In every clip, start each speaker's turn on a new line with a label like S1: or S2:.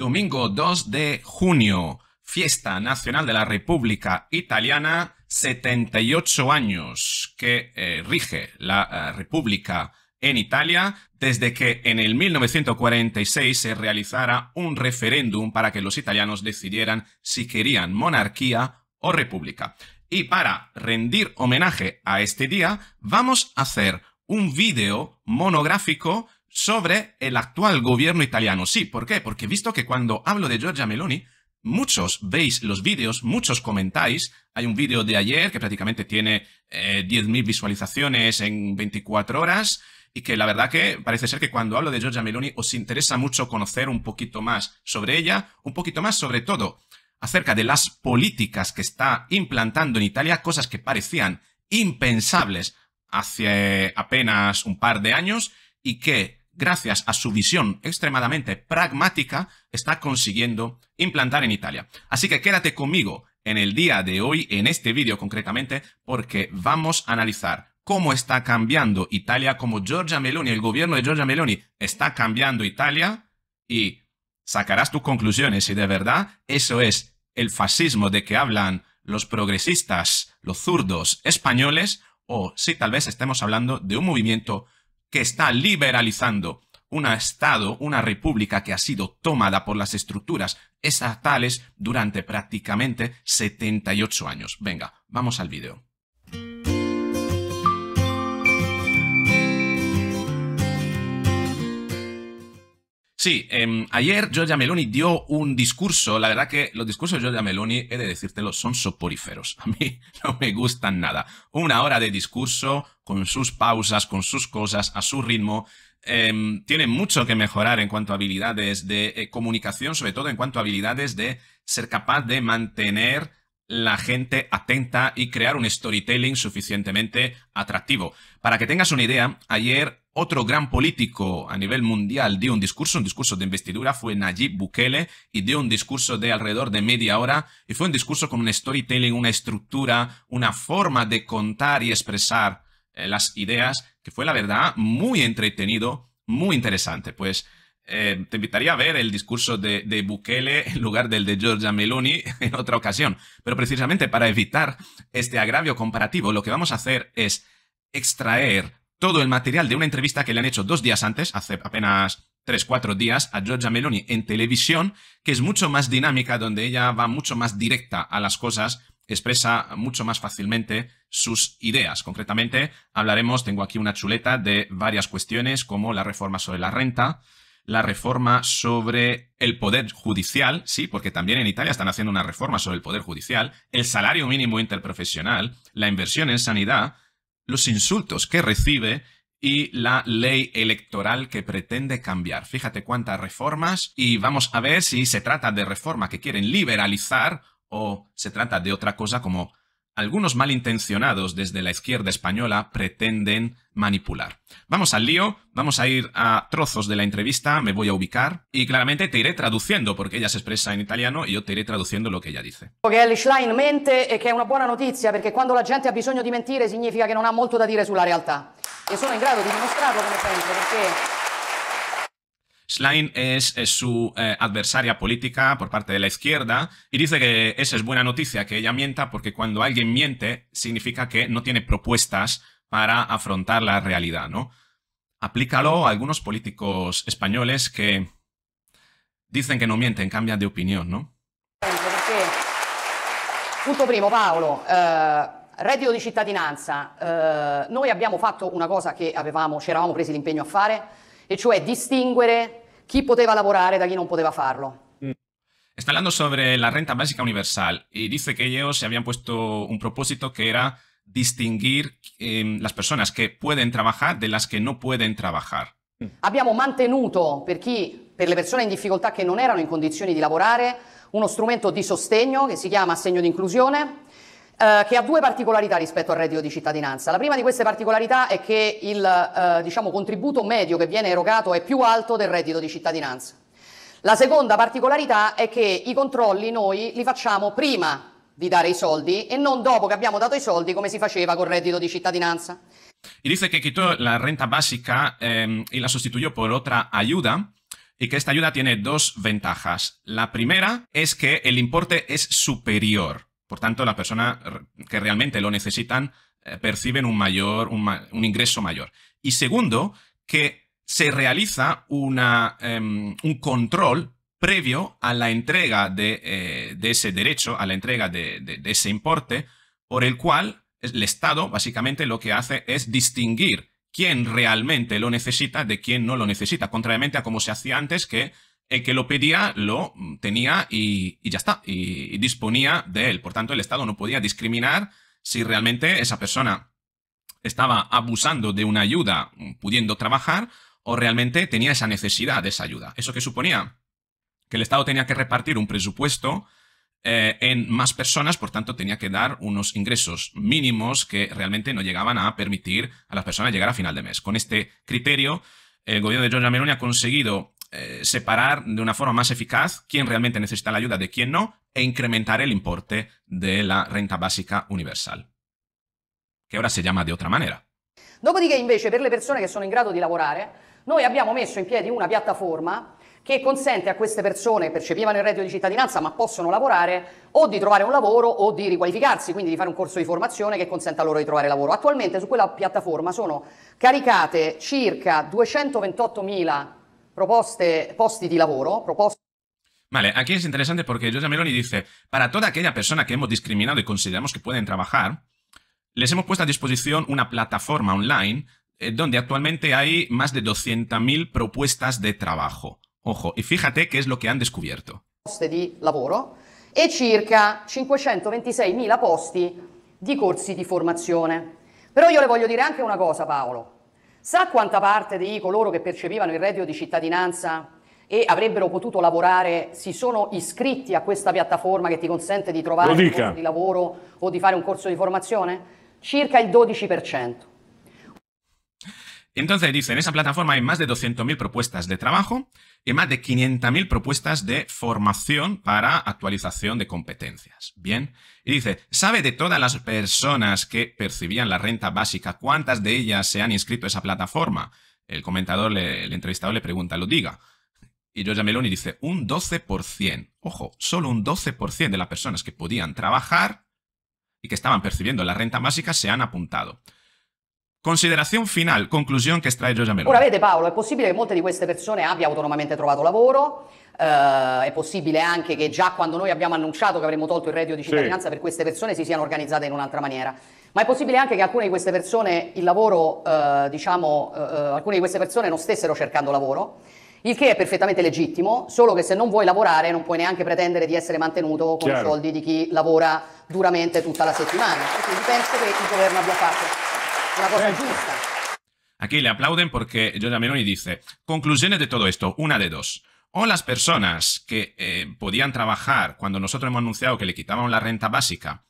S1: Domingo 2 de junio, fiesta nacional de la República Italiana, 78 años que eh, rige la eh, República en Italia desde que en el 1946 se realizara un referéndum para que los italianos decidieran si querían monarquía o república. Y para rendir homenaje a este día, vamos a hacer un vídeo monográfico sobre el actual gobierno italiano. Sí, ¿por qué? Porque visto que cuando hablo de Giorgia Meloni, muchos veis los vídeos, muchos comentáis. Hay un vídeo de ayer que prácticamente tiene 10.000 eh, visualizaciones en 24 horas y que la verdad que parece ser que cuando hablo de Giorgia Meloni os interesa mucho conocer un poquito más sobre ella, un poquito más sobre todo acerca de las políticas que está implantando en Italia, cosas que parecían impensables hace apenas un par de años y que gracias a su visión extremadamente pragmática, está consiguiendo implantar en Italia. Así que quédate conmigo en el día de hoy, en este vídeo concretamente, porque vamos a analizar cómo está cambiando Italia, cómo Giorgia Meloni, el gobierno de Giorgia Meloni está cambiando Italia y sacarás tus conclusiones si de verdad eso es el fascismo de que hablan los progresistas, los zurdos españoles, o si tal vez estemos hablando de un movimiento que está liberalizando un Estado, una república que ha sido tomada por las estructuras estatales durante prácticamente 78 años. Venga, vamos al video. Sí, em, ayer Giorgia Meloni dio un discurso. La verdad que los discursos de Giorgia Meloni, he de decírtelo, son soporíferos. A mí no me gustan nada. Una hora de discurso con sus pausas, con sus cosas, a su ritmo. Em, tiene mucho que mejorar en cuanto a habilidades de eh, comunicación, sobre todo en cuanto a habilidades de ser capaz de mantener la gente atenta y crear un storytelling suficientemente atractivo. Para que tengas una idea, ayer otro gran político a nivel mundial dio un discurso, un discurso de investidura, fue Nayib Bukele, y dio un discurso de alrededor de media hora, y fue un discurso con un storytelling, una estructura, una forma de contar y expresar eh, las ideas, que fue la verdad muy entretenido, muy interesante. Pues eh, te invitaría a ver el discurso de, de, Bukele en lugar del de Giorgia Meloni en otra ocasión. Pero precisamente para evitar este agravio comparativo, lo que vamos a hacer es extraer todo el material de una entrevista que le han hecho dos días antes, hace apenas tres, cuatro días, a Giorgia Meloni en televisión, que es mucho más dinámica, donde ella va mucho más directa a las cosas, expresa mucho más fácilmente sus ideas. Concretamente, hablaremos, tengo aquí una chuleta de varias cuestiones, como la reforma sobre la renta, la reforma sobre el poder judicial, sí, porque también en Italia están haciendo una reforma sobre el poder judicial, el salario mínimo interprofesional, la inversión en sanidad, los insultos que recibe y la ley electoral que pretende cambiar. Fíjate cuántas reformas y vamos a ver si se trata de reforma que quieren liberalizar o se trata de otra cosa como algunos malintencionados desde la izquierda española pretenden manipular. Vamos al lío, vamos a ir a trozos de la entrevista, me voy a ubicar y claramente te iré traduciendo porque ella se expresa en italiano y yo te iré traduciendo lo que ella dice.
S2: Che Schlein mente e che è una buona notizia perché quando la gente ha bisogno de mentir significa che non ha molto da dire sulla realtà e sono in grado di dimostrarlo
S1: Schlein es, su eh, adversaria política por parte de la izquierda y dice que esa es buena noticia, que ella mienta, porque cuando alguien miente significa que no tiene propuestas para afrontar la realidad, ¿no? Aplícalo a algunos políticos españoles que dicen que no mienten, cambian de opinión, ¿no?
S2: Punto primo, Paolo. Eh, reddito di cittadinanza. Eh, noi abbiamo fatto una cosa que avevamo, ci eravamo presi l'impegno a fare, e cioè distinguere chi poteva lavorare da quién no podía farlo. Mm.
S1: Está hablando sobre la renta básica universal y dice que ellos se habían puesto un propósito que era distinguir em, las personas que pueden trabajar de las que no pueden trabajar.
S2: Mm. Abbiamo mantenuto per, las personas en dificultad que no che en condiciones de trabajar di lavorare uno strumento di sostegno che si chiama assegno di inclusione Eh, che ha due particolarità rispetto al reddito di cittadinanza. La prima di queste particolarità è che il eh, diciamo, contributo medio che viene erogato è più alto del reddito di cittadinanza. La seconda particolarità è che i controlli noi li facciamo prima di dare i soldi e non dopo che abbiamo dato i soldi come si faceva col reddito di cittadinanza.
S1: Y dice che quitò la renta básica eh, y la sustituyó por otra ayuda y que esta ayuda tiene dos ventajas. La primera es que el importe es superior Por tanto, las personas que realmente lo necesitan eh, perciben un, mayor, un, ingreso mayor. Y segundo, que se realiza em, un control previo a la entrega eh, de, ese derecho, a la entrega de, de, ese importe, por el cual el Estado básicamente lo que hace es distinguir quién realmente lo necesita de quién no lo necesita, contrariamente a como se hacía antes que el que lo pedía lo mm, tenía y, ya está, y, disponía de él. Por tanto, el Estado no podía discriminar si realmente esa persona estaba abusando de una ayuda mm, pudiendo trabajar o realmente tenía esa necesidad de esa ayuda. ¿Eso que suponía? Que el Estado tenía que repartir un presupuesto eh, en más personas, por tanto tenía que dar unos ingresos mínimos que realmente no llegaban a permitir a las personas llegar a final de mes. Con este criterio, el gobierno de John Meloni ha conseguido eh, separar de una forma más eficaz quién realmente necesita la ayuda de quién no e incrementar el importe de la renta básica universal, que ora si llama de otra manera.
S2: Dopodiché invece per le persone che sono in grado di lavorare, noi abbiamo messo in piedi una piattaforma che consente a queste persone che percepivano il reddito di cittadinanza ma possono lavorare o di trovare un lavoro o di riqualificarsi, quindi di fare un corso di formazione che consenta loro di trovare lavoro. Attualmente su quella piattaforma sono caricate circa 228.000 proposte, postes de trabajo, propuestas...
S1: Vale, aquí es interesante porque Giorgia Meloni dice, para toda aquella persona que hemos discriminado y consideramos que pueden trabajar, les hemos puesto a disposición una plataforma online eh, donde actualmente hay más de 200.000 propuestas de trabajo. Ojo, y fíjate qué es lo que han descubierto.
S2: di lavoro e circa 526.000 posti di corsi di formazione. Però io le voglio dire anche una cosa, Paolo. Sa quanta parte di coloro che percepivano il reddito di cittadinanza e avrebbero potuto lavorare si sono iscritti a questa piattaforma che ti consente di trovare un posto di lavoro o di fare un corso di formazione? Circa il 12%.
S1: Entonces dice, en esa plataforma hay más de 200.000 propuestas de trabajo y más de 500.000 propuestas de formación para actualización de competencias. Bien. Y dice, ¿sabe de todas las personas que percibían la renta básica cuántas de ellas se han inscrito a esa plataforma? El comentador, el entrevistador le pregunta, lo diga. Y Giorgia Meloni dice, un 12%. Ojo, solo un 12% de las personas que podían trabajar y que estaban percibiendo la renta básica se han apuntado. Considerazione finale, conclusione che estrae Giorgia Meloni. Ora
S2: vede Paolo, è possibile che molte di queste persone abbia autonomamente trovato lavoro, eh, è possibile anche che già quando noi abbiamo annunciato che avremmo tolto il reddito di cittadinanza sì. per queste persone si siano organizzate in un'altra maniera, ma è possibile anche che alcune di queste persone il lavoro, eh, diciamo, eh, eh, alcune di queste persone non stessero cercando lavoro. Il che è perfettamente legittimo, solo che se non vuoi lavorare non puoi neanche pretendere di essere mantenuto con Chiaro. i soldi di chi lavora duramente tutta la settimana. quindi penso che il governo abbia fatto
S1: Aquí le aplauden porque yo Giorgia y dice, conclusiones de todo esto, una de dos. O las personas que eh, podían trabajar cuando nosotros hemos anunciado que le quitaban la renta básica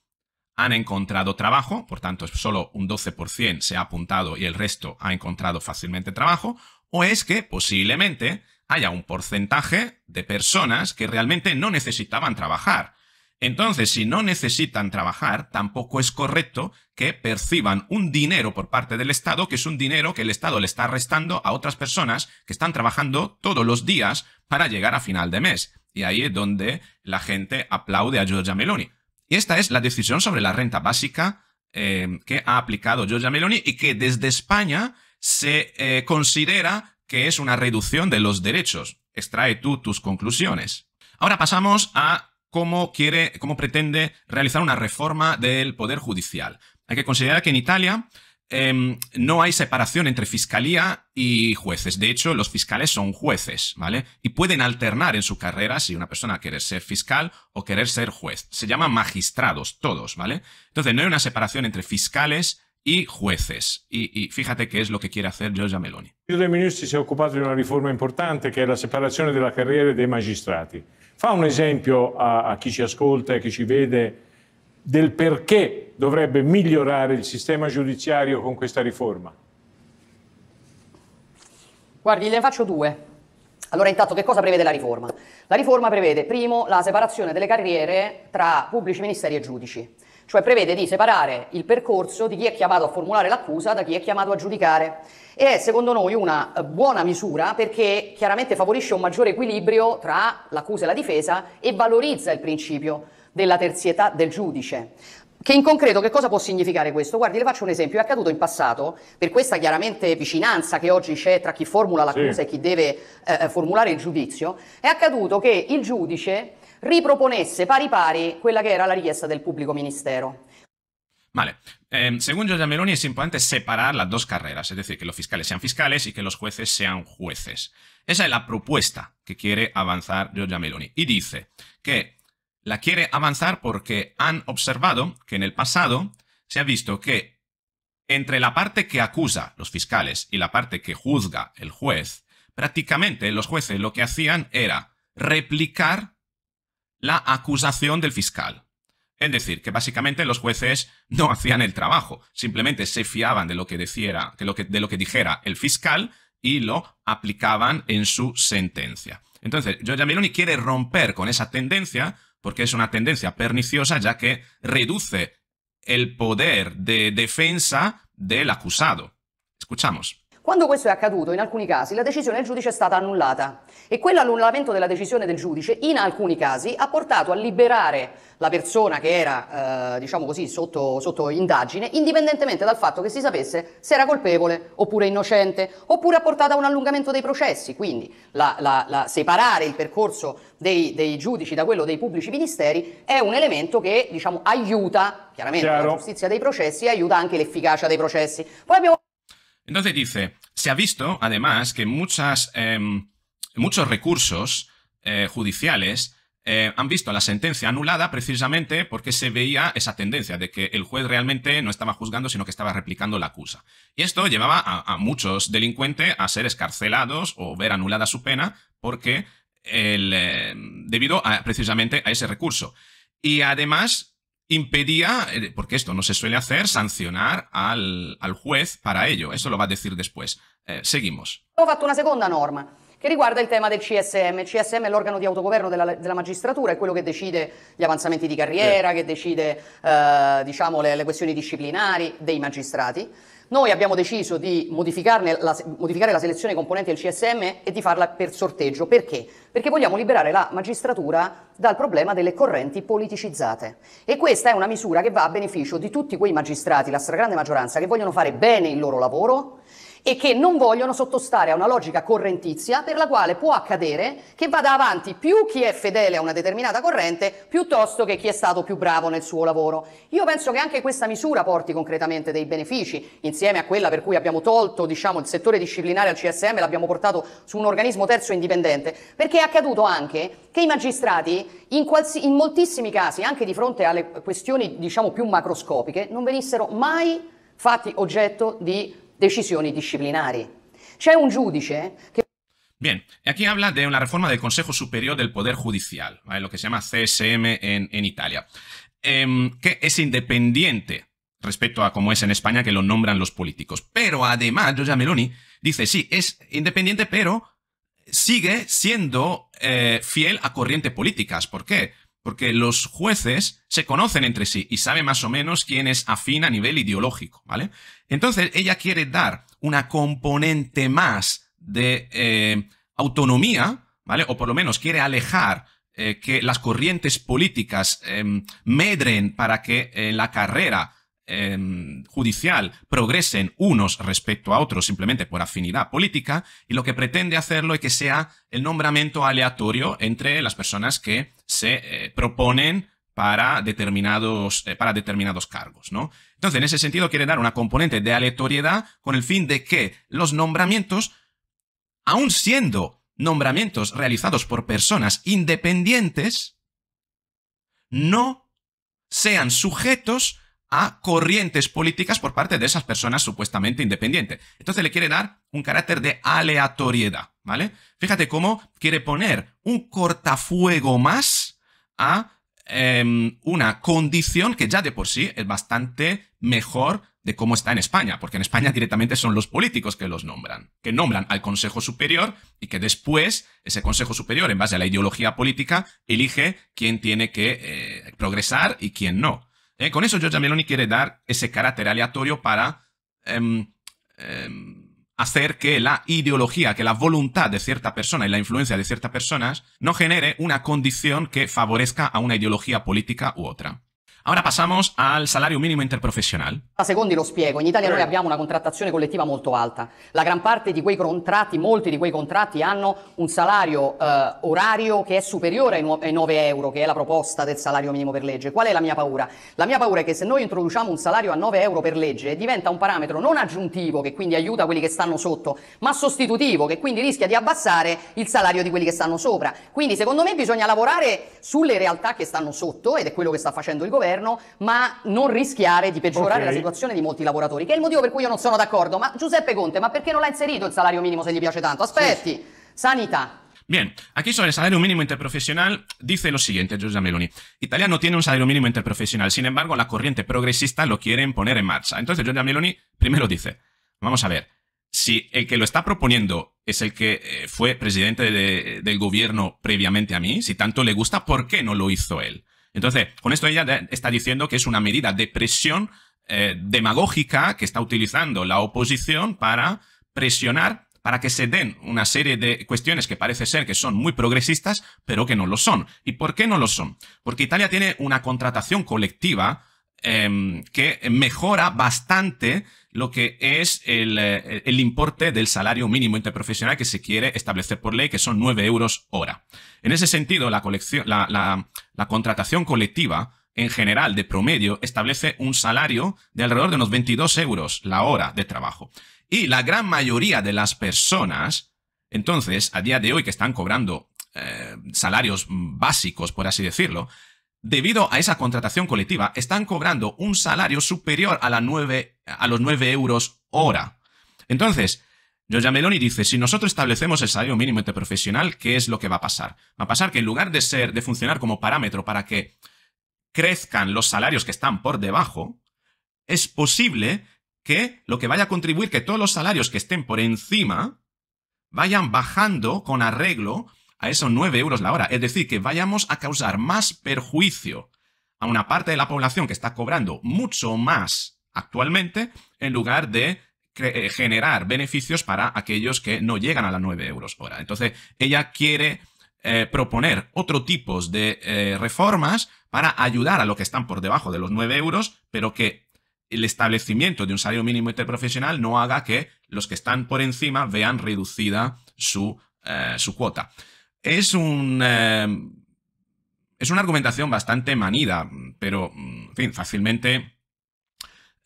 S1: han encontrado trabajo, por tanto solo un 12% se ha apuntado y el resto ha encontrado fácilmente trabajo, o es que posiblemente haya un porcentaje de personas que realmente no necesitaban trabajar entonces, si no necesitan trabajar, tampoco es correcto que perciban un dinero por parte del Estado, que es un dinero que el Estado le está restando a otras personas que están trabajando todos los días para llegar a final de mes. Y ahí es donde la gente aplaude a Giorgia Meloni. Y esta es la decisión sobre la renta básica eh, que ha aplicado Giorgia Meloni y que desde España se eh, considera que es una reducción de los derechos. Extrae tú tus conclusiones. Ahora pasamos a cómo quiere, cómo pretende realizar una reforma del Poder Judicial. Hay que considerar que en Italia em, no hay separación entre fiscalía y jueces. De hecho, los fiscales son jueces, ¿vale? Y pueden alternar en su carrera si una persona quiere ser fiscal o querer ser juez. Se llaman magistrados, todos, ¿vale? Entonces, no hay una separación entre fiscales y jueces. Y, fíjate qué es lo que quiere hacer Giorgia Meloni. El ministro se ha ocupado de una reforma importante, que es la separación de la carrera de magistrados. Fa un esempio a, a chi ci ascolta e chi ci vede del perché dovrebbe migliorare il sistema giudiziario con questa riforma.
S2: Guardi, ne faccio due. Allora, intanto, che cosa prevede la riforma? La riforma prevede, primo, la separazione delle carriere tra pubblici ministeri e giudici cioè prevede di separare il percorso di chi è chiamato a formulare l'accusa da chi è chiamato a giudicare. E è secondo noi una eh, buona misura perché chiaramente favorisce un maggiore equilibrio tra l'accusa e la difesa e valorizza il principio della terzietà del giudice. Che in concreto che cosa può significare questo? Guardi, le faccio un esempio, è accaduto in passato, per questa chiaramente vicinanza che oggi c'è tra chi formula l'accusa sì. e chi deve eh, eh formulare il giudizio, è accaduto che il giudice reproponese pari pari quella que era la richiesta del público ministero.
S1: Vale. Em, según Giorgia Meloni es importante separar las dos carreras, es decir, que los fiscales sean fiscales y que los jueces sean jueces. Esa es la propuesta que quiere avanzar Giorgia Meloni. Y dice que la quiere avanzar porque han observado que en el pasado se ha visto que entre la parte que acusa los fiscales y la parte que juzga el juez, prácticamente los jueces lo que hacían era replicar la acusación del fiscal. Es decir, que básicamente los jueces no hacían el trabajo, simplemente se fiaban de lo que, lo dijera el fiscal y lo aplicaban en su sentencia. Entonces, Giorgia Meloni quiere romper con esa tendencia porque es una tendencia perniciosa ya que reduce el poder de defensa del acusado. Escuchamos.
S2: Quando questo è accaduto, in alcuni casi, la decisione del giudice è stata annullata e quell'annullamento della decisione del giudice, in alcuni casi, ha portato a liberare la persona che era, eh, diciamo così, sotto, sotto, indagine, indipendentemente dal fatto che si sapesse se era colpevole oppure innocente, oppure ha portato a un allungamento dei processi, quindi la, la, la separare il percorso dei, dei, giudici da quello dei pubblici ministeri è un elemento che, diciamo, aiuta, chiaramente, Chiaro. la giustizia dei processi e aiuta anche l'efficacia dei processi. Poi abbiamo
S1: Entonces dice, se ha visto además que em, muchos recursos eh, judiciales eh, han visto la sentencia anulada precisamente porque se veía esa tendencia de que el juez realmente no estaba juzgando, sino que estaba replicando la acusa. Y esto llevaba a, muchos delincuentes a ser escarcelados o ver anulada su pena porque em, debido a, precisamente a ese recurso. Y además impedía, ah, eh, porque esto no se suele hacer, sancionar al, al juez para ello. Eso lo va a decir después. Eh, seguimos.
S2: Ho fatto una seconda norma che riguarda il tema del CSM. Il CSM è l'organo di autogoverno della, della magistratura, è quello che decide gli avanzamenti di carriera, eh. che decide eh, diciamo, le, le questioni disciplinari dei magistrati. Noi abbiamo deciso di la, modificare la selezione componenti del CSM e di farla per sorteggio. Perché? Perché vogliamo liberare la magistratura dal problema delle correnti politicizzate. E questa è una misura che va a beneficio di tutti quei magistrati, la stragrande maggioranza, che vogliono fare bene il loro lavoro e che non vogliono sottostare a una logica correntizia per la quale può accadere che vada avanti più chi è fedele a una determinata corrente piuttosto che chi è stato più bravo nel suo lavoro. Io penso che anche questa misura porti concretamente dei benefici, insieme a quella per cui abbiamo tolto diciamo, il settore disciplinare al CSM e l'abbiamo portato su un organismo terzo indipendente, perché è accaduto anche che i magistrati in, qualsi, in moltissimi casi, anche di fronte alle questioni diciamo, più macroscopiche, non venissero mai fatti oggetto di decisiones disciplinari. C'è un giudice que...
S1: Bien, aquí habla de una reforma del Consejo Superior del Poder Judicial, lo que se llama CSM en, Italia, em, que es independiente respecto a cómo es en España que lo nombran los políticos. Pero además, Giorgia Meloni dice, sí, es independiente, pero sigue siendo eh, fiel a corrientes políticas. ¿Por qué? porque los jueces se conocen entre sí y sabe más o menos quién es afín a nivel ideológico, ¿vale? Entonces ella quiere dar una componente más de eh, autonomía, ¿vale? O por lo menos quiere alejar eh, que las corrientes políticas em, medren para que eh, la carrera Em, judicial progresen unos respecto a otros simplemente por afinidad política y lo que pretende hacerlo es que sea el nombramiento aleatorio entre las personas que se eh, proponen para determinados, eh, para determinados cargos, ¿no? Entonces, en ese sentido, quiere dar una componente de aleatoriedad con el fin de que los nombramientos, aun siendo nombramientos realizados por personas independientes, no sean sujetos a corrientes políticas por parte de esas personas supuestamente independientes. Entonces le quiere dar un carácter de aleatoriedad, ¿vale? Fíjate cómo quiere poner un cortafuego más a em, una condición que ya de por sí es bastante mejor de cómo está en España, porque en España directamente son los políticos que los nombran, que nombran al Consejo Superior y que después ese Consejo Superior, en base a la ideología política, elige quién tiene que eh, progresar y quién no. Eh, con eso Giorgia Meloni quiere dar ese carácter aleatorio para em, em, hacer que la ideología, que la voluntad de cierta persona y la influencia de ciertas personas no genere una condición que favorezca a una ideología política u otra. Ora passiamo al salario minimo interprofessional.
S2: A secondi lo spiego, in Italia noi eh. abbiamo una contrattazione collettiva molto alta. La gran parte di quei contratti, molti di quei contratti hanno un salario eh, orario che è superiore ai, ai 9 euro, che è la proposta del salario minimo per legge. Qual è la mia paura? La mia paura è che se noi introduciamo un salario a 9 euro per legge diventa un parametro non aggiuntivo, che quindi aiuta quelli che stanno sotto, ma sostitutivo, che quindi rischia di abbassare il salario di quelli che stanno sopra. Quindi secondo me bisogna lavorare sulle realtà che stanno sotto ed è quello che sta facendo il governo governo, ma non rischiare di peggiorare okay. la situazione di molti lavoratori, che è il motivo per cui io non sono d'accordo. Ma Giuseppe Conte, ma perché non l'ha inserito il salario minimo se gli piace tanto? Aspetti, sì. sanità.
S1: Bien, aquí sobre el salario mínimo interprofesional dice lo siguiente, Giorgia Meloni. Italia no tiene un salario mínimo interprofesional, sin embargo la corriente progresista lo quieren poner en marcha. Entonces Giorgia Meloni primero dice, vamos a ver, si el que lo está proponiendo es el que eh, fue presidente de, del gobierno previamente a mí, si tanto le gusta, ¿por qué no lo hizo él? Entonces, con esto ella está diciendo que es una medida de presión eh, demagógica que está utilizando la oposición para presionar para que se den una serie de cuestiones que parece ser que son muy progresistas, pero que no lo son. ¿Y por qué no lo son? Porque Italia tiene una contratación colectiva Em, que mejora bastante lo que es eh, el, importe del salario mínimo interprofesional que se quiere establecer por ley, que son 9 euros hora. En ese sentido, la, la, contratación colectiva en general de promedio establece un salario de alrededor de unos 22 euros la hora de trabajo. Y la gran mayoría de las personas, entonces, a día de hoy que están cobrando eh, salarios básicos, por así decirlo, debido a esa contratación colectiva, están cobrando un salario superior a, los 9 euros hora. Entonces, Giorgia Meloni dice, si nosotros establecemos el salario mínimo interprofesional, ¿qué es lo que va a pasar? Va a pasar que en lugar de ser, de funcionar como parámetro para que crezcan los salarios que están por debajo, es posible que lo que vaya a contribuir que todos los salarios que estén por encima vayan bajando con arreglo a esos 9 euros la hora. Es decir, que vayamos a causar más perjuicio a una parte de la población que está cobrando mucho más actualmente en lugar de eh, generar beneficios para aquellos que no llegan a las 9 euros hora. Entonces, ella quiere eh, proponer otro tipo de eh, reformas para ayudar a los que están por debajo de los 9 euros, pero que el establecimiento de un salario mínimo interprofesional no haga que los que están por encima vean reducida su, su cuota. Es un... Em, es una argumentación bastante manida, pero, fin, fácilmente...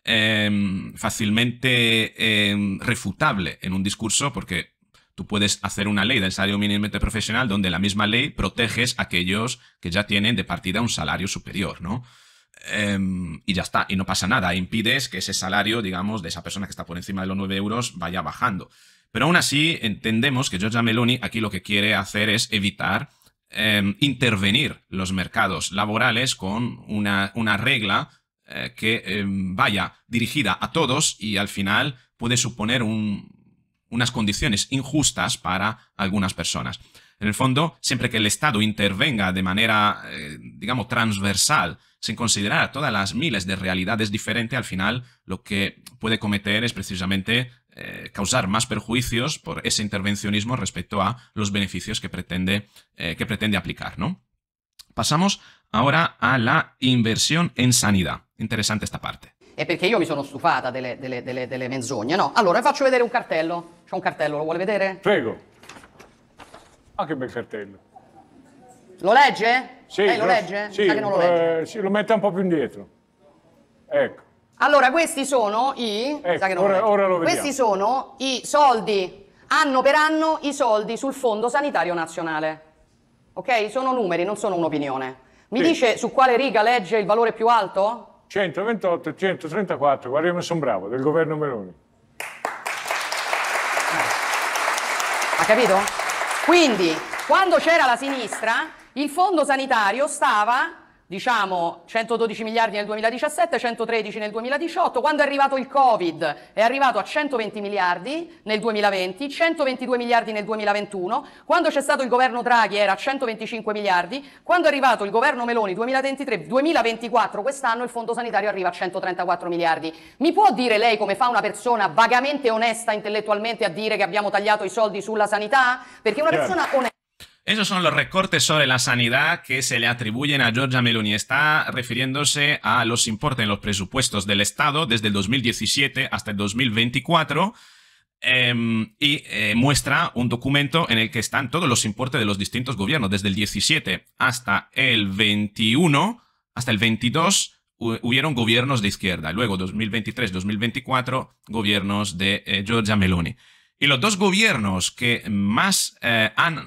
S1: Em, fácilmente em, refutable en un discurso porque tú puedes hacer una ley del salario mínimamente profesional donde la misma ley proteges a aquellos que ya tienen de partida un salario superior, ¿no? y ya está, y no pasa nada, impides que ese salario, digamos, de esa persona que está por encima de los 9 euros vaya bajando. Pero aún así entendemos que Giorgia Meloni aquí lo que quiere hacer es evitar em, intervenir los mercados laborales con una, regla eh, que em, vaya dirigida a todos y al final puede suponer unas condiciones injustas para algunas personas. En el fondo, siempre que el Estado intervenga de manera, eh, digamos, transversal, sin considerar todas las miles de realidades diferentes, al final lo que puede cometer es precisamente eh, causar más perjuicios por ese intervencionismo respecto a los beneficios que pretende, eh, que pretende aplicar, ¿no? Pasamos ahora a la inversión en sanidad. Interesante esta parte.
S2: es eh, porque yo mi sono stufata delle, delle, delle, delle menzogne, no? Allora, le faccio vedere un cartello. C'è un cartello, lo vuole vedere?
S1: Prego. Ah, che bel cartello.
S2: Lo legge?
S1: Sì. lo legge? lo legge? Eh, sì, lo mette un po' più indietro. Ecco.
S2: Allora, questi sono i... Ecco, ora, ora lo Questi sono i soldi, anno per anno, i soldi sul Fondo Sanitario Nazionale. Ok? Sono numeri, non sono un'opinione. Mi sì. dice su quale riga legge il valore più alto? 128 e 134, guarda che sono bravo, del governo Meloni. Ha capito? Quindi, quando c'era la sinistra, il fondo sanitario stava diciamo 112 miliardi nel 2017, 113 nel 2018, quando è arrivato il Covid è arrivato a 120 miliardi nel 2020, 122 miliardi nel 2021, quando c'è stato il governo Draghi era a 125 miliardi, quando è arrivato il governo Meloni 2023-2024, quest'anno il fondo sanitario arriva a 134 miliardi. Mi può dire lei come fa una persona vagamente onesta intellettualmente a dire che abbiamo tagliato i soldi sulla sanità? Perché una persona onesta
S1: Esos son los recortes sobre la sanidad que se le atribuyen a Giorgia Meloni. Está refiriéndose a los importes en los presupuestos del Estado desde el 2017 hasta el 2024. Em, y eh, muestra un documento en el que están todos los importes de los distintos gobiernos, desde el 17 hasta el 21, hasta el 22 hubieron gobiernos de izquierda, luego 2023-2024 gobiernos de Georgia eh, Giorgia Meloni. Y los dos gobiernos que más eh, han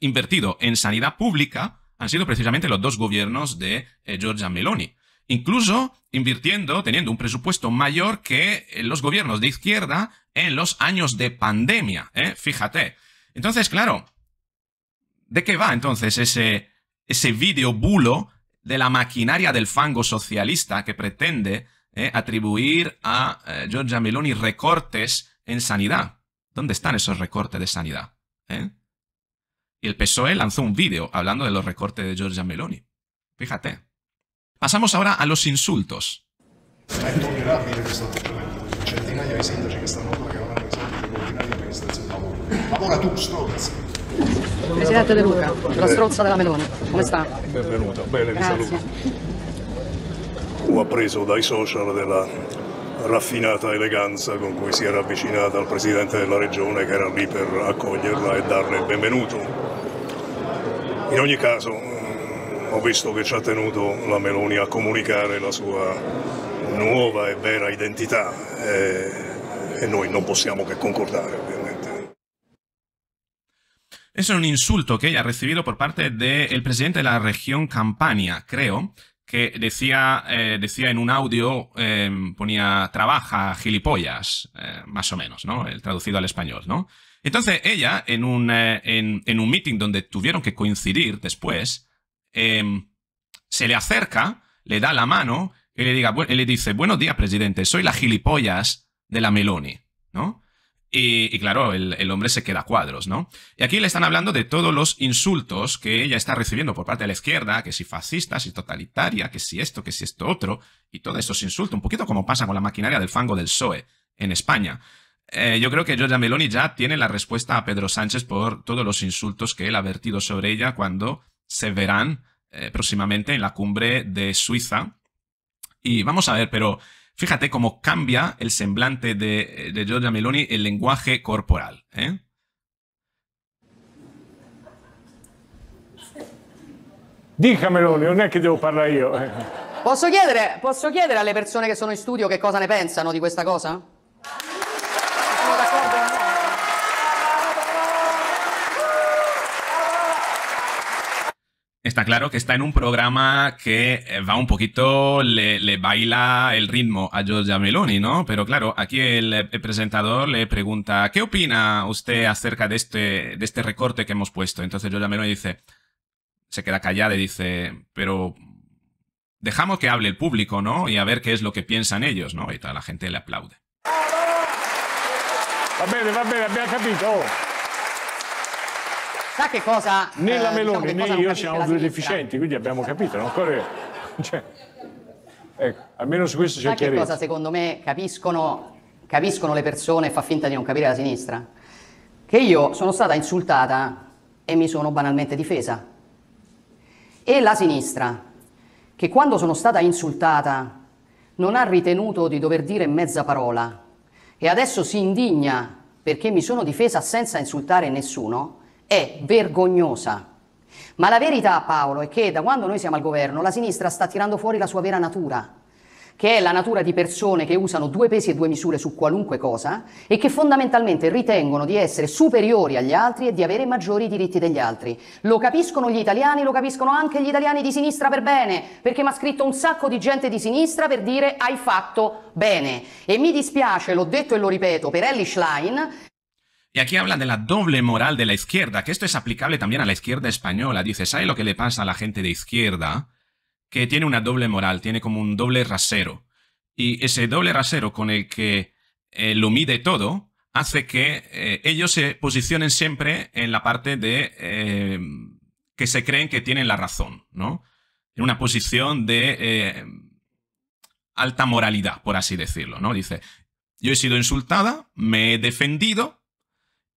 S1: invertido en sanidad pública han sido precisamente los dos gobiernos de georgia eh, Giorgia Meloni. Incluso invirtiendo, teniendo un presupuesto mayor que eh, los gobiernos de izquierda en los años de pandemia, ¿eh? fíjate. Entonces, claro, ¿de qué va entonces ese, ese vídeo bulo de la maquinaria del fango socialista que pretende atribuir a Giorgia Meloni recortes en sanidad? ¿Dónde están esos recortes de sanidad? ¿Eh? Y el PSOE lanzó un vídeo hablando de los recortes de Giorgia Meloni. Fíjate. Pasamos ahora a los insultos. Ora tu, Presidente De Luca, la strozza della Meloni, come sta? Benvenuto, bene, vi saluto. Ho appreso dai social della raffinata eleganza con cui si era avvicinata al Presidente della Regione che era lì per accoglierla e darle il benvenuto. En ogni caso mm, he visto que ci ha tenido la Meloni a comunicare la sua nuova e vera identità e, e noi non possiamo che concordare Es un insulto que ella ha recibido por parte del presidente de la región Campania, creo, que decía, eh, decía en un audio, eh, ponía, trabaja, gilipollas, más o menos, ¿no? El traducido al español, ¿no? Entonces ella, en un, eh, en, un meeting donde tuvieron que coincidir después, em, se le acerca, le da la mano y le, diga, y le, dice, buenos días, presidente, soy la gilipollas de la Meloni, ¿no? Y, claro, el, el, hombre se queda a cuadros, ¿no? Y aquí le están hablando de todos los insultos que ella está recibiendo por parte de la izquierda, que si fascista, si totalitaria, que si esto, que si esto otro, y todos esos insultos, un poquito como pasa con la maquinaria del fango del PSOE en España. Eh, yo creo que Giorgia Meloni ya tiene la respuesta a Pedro Sánchez por todos los insultos que él ha vertido sobre ella cuando se verán eh, próximamente en la cumbre de Suiza. Y vamos a ver, pero fíjate cómo cambia el semblante de, eh, Giorgia Meloni el lenguaje corporal. ¿eh? Dica Meloni, non è che devo parlare io.
S2: Posso chiedere, posso chiedere alle persone che sono in studio che cosa ne pensano di questa cosa?
S1: está claro que está en un programa que eh, va un poquito, le, baila el ritmo a Giorgia Meloni, ¿no? Pero claro, aquí eh, el, presentador le pregunta, ¿qué opina usted acerca de este, de este recorte que hemos puesto? Entonces Giorgia Meloni dice, se queda callada y dice, pero dejamos que hable el público, ¿no? Y a ver qué es lo que piensan ellos, ¿no? Y toda la gente le aplaude. Va va
S2: Sa che cosa...
S1: nella la eh, diciamo Meloni diciamo né io siamo due deficienti, quindi abbiamo capito, non occorre... Cioè, ecco, almeno su questo c'è chiarezza. Sa che cosa
S2: secondo me capiscono, capiscono le persone e fa finta di non capire la sinistra? Che io sono stata insultata e mi sono banalmente difesa. E la sinistra, che quando sono stata insultata non ha ritenuto di dover dire mezza parola e adesso si indigna perché mi sono difesa senza insultare nessuno, è vergognosa. Ma la verità, Paolo, è che da quando noi siamo al governo la sinistra sta tirando fuori la sua vera natura, che è la natura di persone che usano due pesi e due misure su qualunque cosa e che fondamentalmente ritengono di essere superiori agli altri e di avere maggiori diritti degli altri. Lo capiscono gli italiani, lo capiscono anche gli italiani di sinistra per bene, perché mi ha scritto un sacco di gente di sinistra per dire hai fatto bene. E mi dispiace, l'ho detto e lo ripeto, per Ellie Schlein,
S1: Y aquí habla de la doble moral de la izquierda, que esto es aplicable también a la izquierda española. Dice, ¿sabe lo que le pasa a la gente de izquierda? Que tiene una doble moral, tiene como un doble rasero. Y ese doble rasero con el que eh, lo mide todo hace que eh, ellos se posicionen siempre en la parte de eh, que se creen que tienen la razón, ¿no? En una posición de alta moralidad, por así decirlo, ¿no? Dice, yo he sido insultada, me he defendido,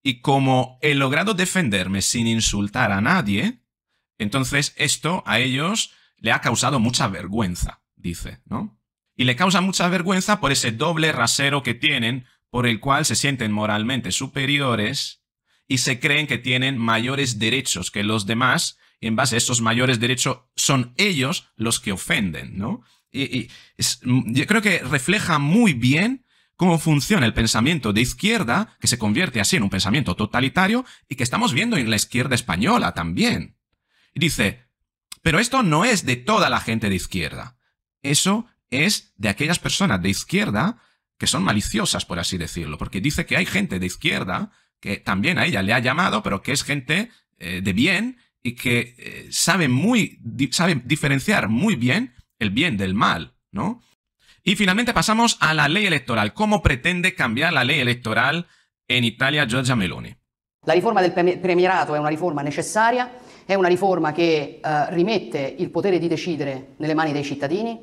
S1: y como he logrado defenderme sin insultar a nadie, entonces esto a ellos le ha causado mucha vergüenza, dice, ¿no? Y le causa mucha vergüenza por ese doble rasero que tienen, por el cual se sienten moralmente superiores y se creen que tienen mayores derechos que los demás, y en base a esos mayores derechos son ellos los que ofenden, ¿no? Y, yo creo que refleja muy bien cómo funciona el pensamiento de izquierda, que se convierte así en un pensamiento totalitario y que estamos viendo en la izquierda española también. Y dice, pero esto no es de toda la gente de izquierda. Eso es de aquellas personas de izquierda que son maliciosas, por así decirlo, porque dice que hay gente de izquierda que también a ella le ha llamado, pero que es gente eh, de bien y que eh, sabe muy, sabe diferenciar muy bien el bien del mal, ¿no? Y finalmente pasamos a la ley electoral. ¿Cómo pretende cambiar la ley elettorale in Italia Giorgia Meloni?
S2: La riforma del premierato è una riforma necessaria, è una riforma che eh, rimette il potere di decidere nelle mani dei cittadini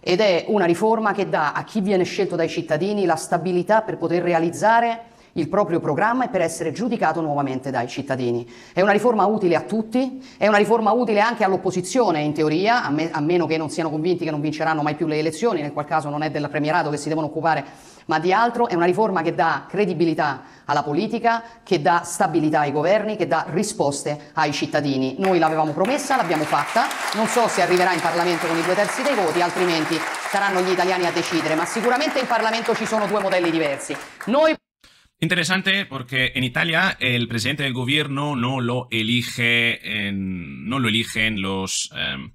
S2: ed è una riforma che dà a chi viene scelto dai cittadini la stabilità per poter realizzare il proprio programma e per essere giudicato nuovamente dai cittadini. È una riforma utile a tutti, è una riforma utile anche all'opposizione in teoria, a, me, a meno che non siano convinti che non vinceranno mai più le elezioni, nel qual caso non è del premierato che si devono occupare, ma di altro, è una riforma che dà credibilità alla politica, che dà stabilità ai governi, che dà risposte ai cittadini. Noi l'avevamo promessa, l'abbiamo fatta, non so se arriverà in Parlamento con i due terzi dei voti, altrimenti saranno gli italiani a decidere, ma sicuramente in Parlamento ci sono due modelli diversi. Noi
S1: Interesante porque en Italia el presidente del gobierno no lo elige, no lo eligen los, em,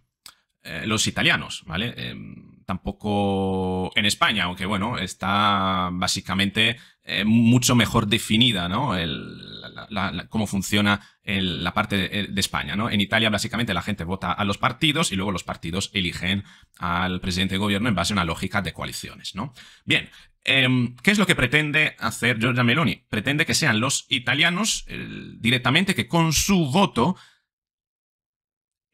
S1: eh, los italianos, ¿vale? Em, tampoco en España, aunque bueno, está básicamente eh, mucho mejor definida, ¿no? El, cómo funciona la parte eh, de, España, ¿no? En Italia básicamente la gente vota a los partidos y luego los partidos eligen al presidente del gobierno en base a una lógica de coaliciones, ¿no? Bien, Em, ¿Qué es lo que pretende hacer Giorgia Meloni? Pretende que sean los italianos directamente que con su voto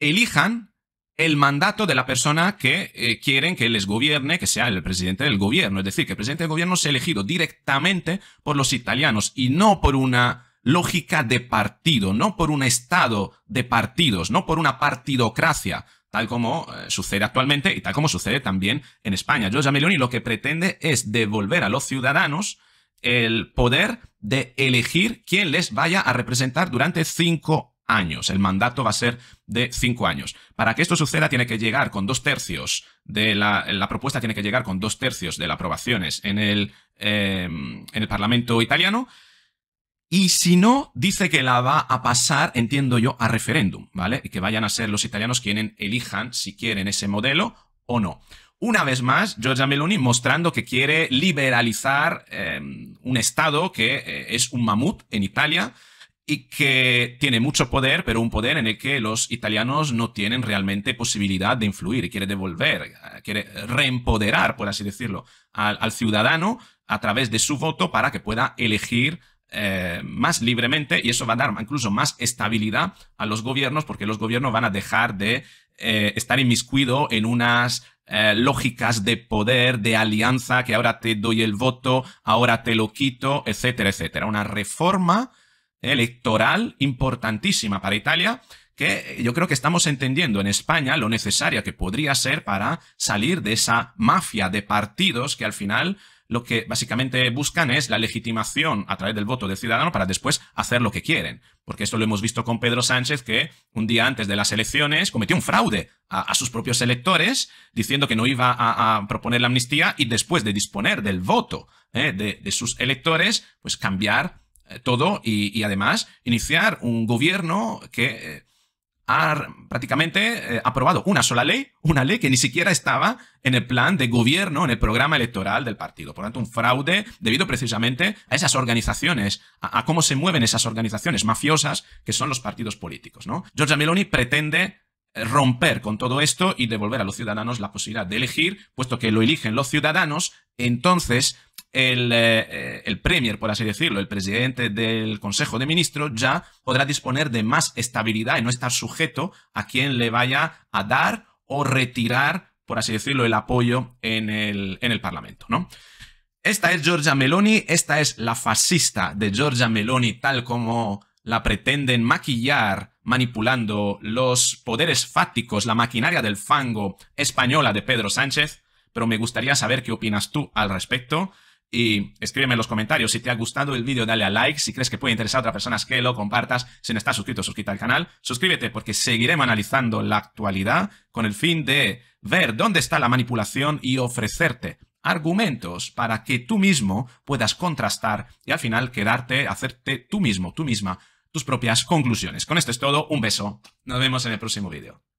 S1: elijan el mandato de la persona que eh, quieren que les gobierne, que sea el presidente del gobierno. Es decir, que el presidente del gobierno sea elegido directamente por los italianos y no por una lógica de partido, no por un estado de partidos, no por una partidocracia, tal como eh, sucede actualmente y tal como sucede también en España. Giorgia Meloni lo que pretende es devolver a los ciudadanos el poder de elegir quién les vaya a representar durante cinco años. El mandato va a ser de cinco años. Para que esto suceda tiene que llegar con dos tercios de la, propuesta tiene que llegar con dos tercios de las aprobaciones en el, em, en el Parlamento italiano y si no, dice que la va a pasar, entiendo yo, a referéndum, ¿vale? Y que vayan a ser los italianos quienes elijan si quieren ese modelo o no. Una vez más, Giorgia Meloni mostrando que quiere liberalizar em, un Estado que eh, es un mamut en Italia y que tiene mucho poder, pero un poder en el que los italianos no tienen realmente posibilidad de influir y quiere devolver, eh, quiere reempoderar, por así decirlo, al ciudadano a través de su voto para que pueda elegir eh, más libremente y eso va a dar incluso más estabilidad a los gobiernos porque los gobiernos van a dejar de eh, estar inmiscuido en unas eh, lógicas de poder, de alianza, que ahora te doy el voto, ahora te lo quito, etcétera, etcétera. Una reforma electoral importantísima para Italia que yo creo que estamos entendiendo en España lo necesaria que podría ser para salir de esa mafia de partidos que al final lo que básicamente buscan es la legitimación a través del voto del ciudadano para después hacer lo que quieren. Porque esto lo hemos visto con Pedro Sánchez, que un día antes de las elecciones cometió un fraude a, sus propios electores, diciendo que no iba a, proponer la amnistía y después de disponer del voto eh, de, sus electores, pues cambiar eh, todo y, además iniciar un gobierno que... Eh, ha prácticamente eh, aprobado una sola ley, una ley que ni siquiera estaba en el plan de gobierno, en el programa electoral del partido. Por lo tanto, un fraude debido precisamente a esas organizaciones, a, cómo se mueven esas organizaciones mafiosas que son los partidos políticos. ¿no? Giorgia Meloni pretende romper con todo esto y devolver a los ciudadanos la posibilidad de elegir, puesto que lo eligen los ciudadanos, entonces el, eh, eh, el, Premier, por así decirlo, el presidente del Consejo de Ministros, ya podrá disponer de más estabilidad y no estar sujeto a quien le vaya a dar o retirar, por así decirlo, el apoyo en el, en el Parlamento, ¿no? Esta es Giorgia Meloni, esta es la fascista de Giorgia Meloni, tal como la pretenden maquillar manipulando los poderes fácticos, la maquinaria del fango española de Pedro Sánchez, pero me gustaría saber qué opinas tú al respecto. Y escríbeme en los comentarios si te ha gustado el vídeo, dale a like. Si crees que puede interesar a otras personas, que lo compartas. Si no estás suscrito, suscríbete al canal. Suscríbete porque seguiremos analizando la actualidad con el fin de ver dónde está la manipulación y ofrecerte argumentos para que tú mismo puedas contrastar y al final quedarte, hacerte tú mismo, tú misma tus propias conclusiones. Con esto es todo, un beso, nos vemos en el próximo vídeo.